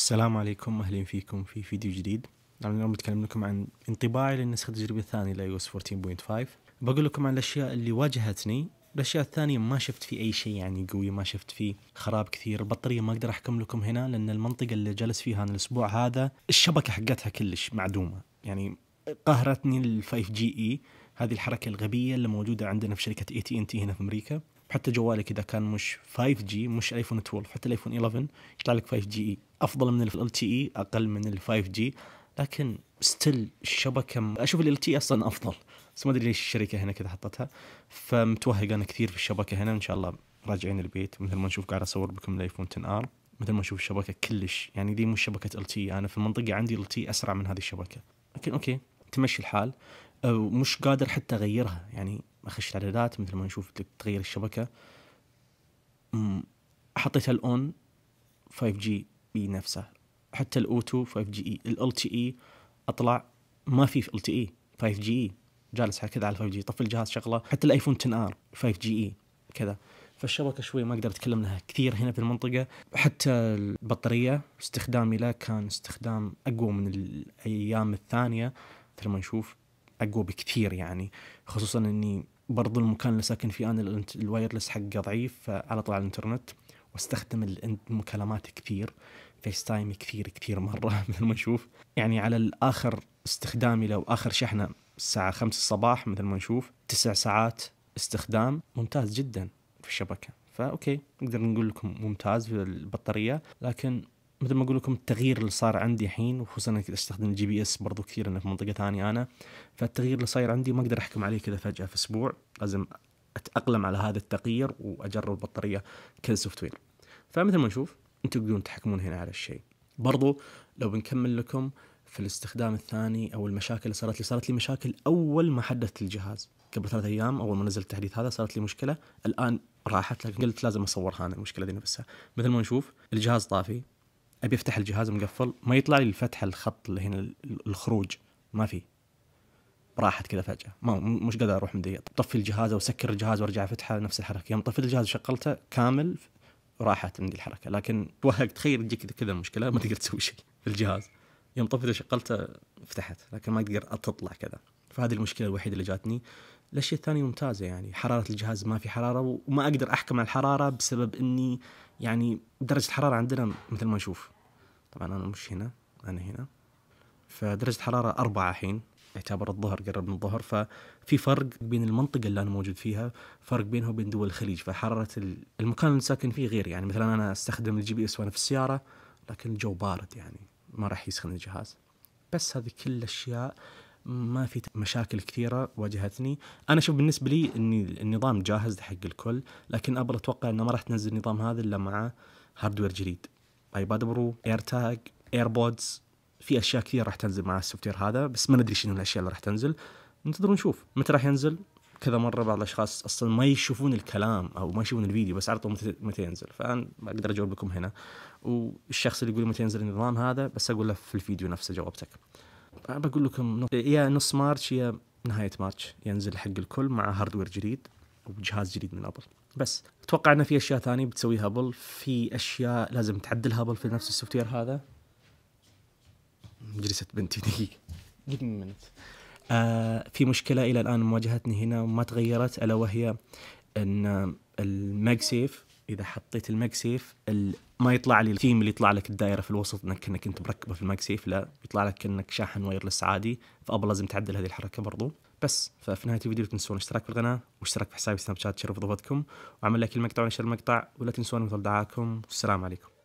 السلام عليكم اهلا فيكم في فيديو جديد انا اليوم بتكلم لكم عن انطباعي للنسخة التجريبية الثانية لاي او اس 14.5 بقول لكم عن الاشياء اللي واجهتني الاشياء الثانية ما شفت في اي شيء يعني قوي ما شفت فيه خراب كثير البطارية ما اقدر احكم لكم هنا لان المنطقة اللي جلس فيها انا الاسبوع هذا الشبكة حقتها كلش معدومة يعني قهرتني ال 5 جي اي هذه الحركة الغبية اللي موجودة عندنا في شركة اي تي ان تي هنا في امريكا حتى جوالك اذا كان مش 5 جي مش ايفون 12 حتى الايفون 11 يطلع لك 5 جي اي افضل من ال تي اي e، اقل من ال 5 جي لكن ستيل الشبكه م... اشوف ال تي e اصلا افضل بس ما ادري ليش الشركه هنا كذا حطتها فمتوهق انا كثير في الشبكه هنا ان شاء الله راجعين البيت مثل ما نشوف قاعد اصور بكم الايفون 10 ار مثل ما نشوف الشبكه كلش يعني دي مش شبكه ال تي e. انا يعني في المنطقه عندي ال تي اسرع من هذه الشبكه لكن اوكي تمشي الحال ومش أه، قادر حتى اغيرها يعني اخش الاعدادات مثل ما نشوف تغير الشبكه حطيت الاون 5 جي بي نفسه حتى الاوتو 5 جي اي ال تي اي اطلع ما في ال تي اي 5 جي اي جالس كذا على 5 جي طفي الجهاز شغله حتى الايفون 10 ار 5 جي اي كذا فالشبكه شوي ما اقدر اتكلم لها كثير هنا في المنطقه حتى البطاريه استخدامي لها كان استخدام اقوى من الايام الثانيه مثل ما نشوف اقوى بكثير يعني خصوصا اني برضو المكان اللي ساكن فيه انا الوايرلس حقه ضعيف فعلى طول على الانترنت واستخدم المكالمات كثير فيس تايم كثير كثير مره مثل ما نشوف يعني على الاخر استخدامي لو اخر شحنه الساعه 5 الصباح مثل ما نشوف تسع ساعات استخدام ممتاز جدا في الشبكه فاوكي نقدر نقول لكم ممتاز في البطاريه لكن مثل ما اقول لكم التغيير اللي صار عندي الحين وخصوصا انك استخدم الجي بي اس برضو كثير انا في منطقه ثانيه انا فالتغيير اللي صاير عندي ما اقدر احكم عليه كذا فجاه في اسبوع لازم اتاقلم على هذا التغيير واجرب البطاريه سوفت وير فمثل ما نشوف انتم تقدرون تحكمون هنا على الشيء برضو لو بنكمل لكم في الاستخدام الثاني او المشاكل اللي صارت لي صارت لي مشاكل اول ما حدثت الجهاز قبل ثلاث ايام اول ما نزل التحديث هذا صارت لي مشكله الان راحت لكن قلت لازم اصورها انا المشكله دي نفسها مثل ما نشوف الجهاز طافي ابي افتح الجهاز مقفل ما يطلع لي الفتحه الخط اللي هنا الخروج ما في راحت كذا فجاه ما مش قادر اروح من ذي طفي الجهاز او سكر الجهاز وارجع افتحه نفس الحركه يوم طفيت الجهاز وشغلته كامل راحت عندي الحركه لكن وهك تخيل تجيك كذا مشكله ما تقدر تسوي شيء في الجهاز يوم طفيت شغلته فتحت لكن ما تقدر تطلع كذا فهذه المشكله الوحيده اللي جاتني الاشياء الثانيه ممتازه يعني حراره الجهاز ما في حراره وما اقدر احكم على الحراره بسبب اني يعني درجه الحراره عندنا مثل ما نشوف طبعا انا مش هنا انا هنا فدرجه الحراره أربعة الحين يعتبر الظهر قرب من الظهر ففي فرق بين المنطقه اللي انا موجود فيها فرق بينها وبين دول الخليج فحراره المكان اللي ساكن فيه غير يعني مثلا انا استخدم الجي بي اس وانا في السياره لكن الجو بارد يعني ما راح يسخن الجهاز بس هذه كل الاشياء ما في مشاكل كثيره واجهتني انا شوف بالنسبه لي اني النظام جاهز حق الكل لكن ابل اتوقع انه ما راح تنزل النظام هذا الا مع هاردوير جديد ايباد برو اير تاج ايربودز في اشياء كثير راح تنزل مع السوفت وير هذا بس ما ندري شنو الاشياء اللي راح تنزل ننتظر ونشوف متى راح ينزل كذا مره بعض الاشخاص اصلا ما يشوفون الكلام او ما يشوفون الفيديو بس عرضوا متى ينزل فانا ما اقدر اجاوب لكم هنا والشخص اللي يقول متى ينزل النظام هذا بس اقول له في الفيديو نفسه جاوبتك بقول لكم يا نص مارش يا نهايه مارش ينزل حق الكل مع هاردوير جديد وجهاز جديد من ابل بس اتوقع انه في اشياء ثانيه بتسويها ابل في اشياء لازم تعدلها ابل في نفس السوفت وير هذا جلست بنتي دقيقه آه في مشكله الى الان مواجهتني هنا وما تغيرت الا وهي ان الماج سيف اذا حطيت المكسيف ما يطلع لي الثيم اللي يطلع لك الدائره في الوسط انك انك انت مركبه في المكسيف لا يطلع لك انك شاحن وايرلس عادي فابل لازم تعدل هذه الحركه برضو بس ففي نهايه الفيديو لا تنسون الاشتراك في القناه واشتراك في حسابي سناب شات شرف ضبطكم وعمل لايك المقطع ونشر المقطع ولا تنسون مثل دعاكم والسلام عليكم